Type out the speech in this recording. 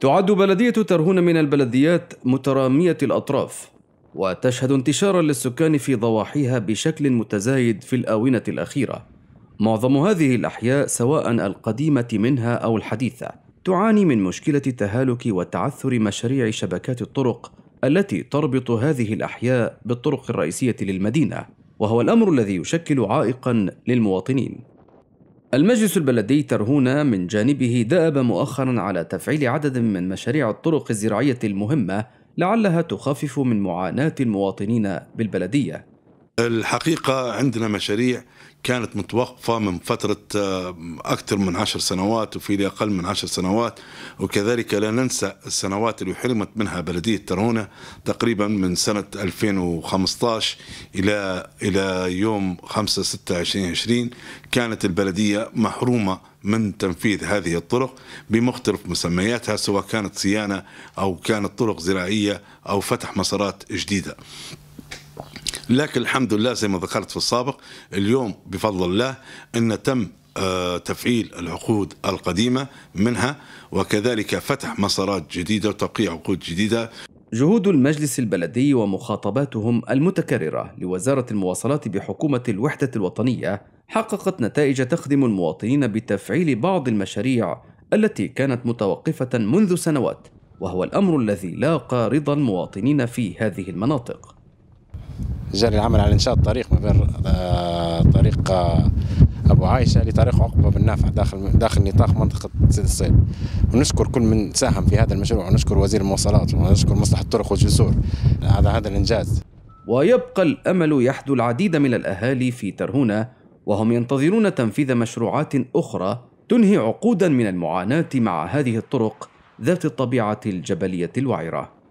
تعد بلدية ترهون من البلديات مترامية الأطراف وتشهد انتشارا للسكان في ضواحيها بشكل متزايد في الآونة الأخيرة معظم هذه الأحياء سواء القديمة منها أو الحديثة تعاني من مشكلة تهالك وتعثر مشاريع شبكات الطرق التي تربط هذه الأحياء بالطرق الرئيسية للمدينة وهو الأمر الذي يشكل عائقا للمواطنين المجلس البلدي ترهون من جانبه دأب مؤخرا على تفعيل عدد من مشاريع الطرق الزراعية المهمة لعلها تخفف من معاناة المواطنين بالبلدية الحقيقة عندنا مشاريع كانت متوقفة من فترة آه، أكثر من عشر سنوات وفي أقل من عشر سنوات وكذلك لا ننسى السنوات اللي حرمت منها بلدية ترهونة تقريبا من سنة 2015 إلى إلى يوم 5 6 2020 كانت البلدية محرومة من تنفيذ هذه الطرق بمختلف مسمياتها سواء كانت صيانة أو كانت طرق زراعية أو فتح مسارات جديدة لكن الحمد لله زي ما ذكرت في السابق اليوم بفضل الله أن تم آه، تفعيل العقود القديمة منها وكذلك فتح مسارات جديدة وتوقيع عقود جديدة جهود المجلس البلدي ومخاطباتهم المتكررة لوزارة المواصلات بحكومة الوحدة الوطنية حققت نتائج تخدم المواطنين بتفعيل بعض المشاريع التي كانت متوقفة منذ سنوات وهو الأمر الذي لاقى رضا المواطنين في هذه المناطق جاري العمل على انشاء الطريق ما بين آه، طريق آه، ابو عايشه لطريق عقبه بن نافع داخل داخل نطاق منطقه سيد الصيد ونشكر كل من ساهم في هذا المشروع ونشكر وزير المواصلات ونشكر مصلحه الطرق والجسور على هذا الانجاز ويبقى الامل يحدو العديد من الاهالي في ترهونه وهم ينتظرون تنفيذ مشروعات اخرى تنهي عقودا من المعاناه مع هذه الطرق ذات الطبيعه الجبليه الوعره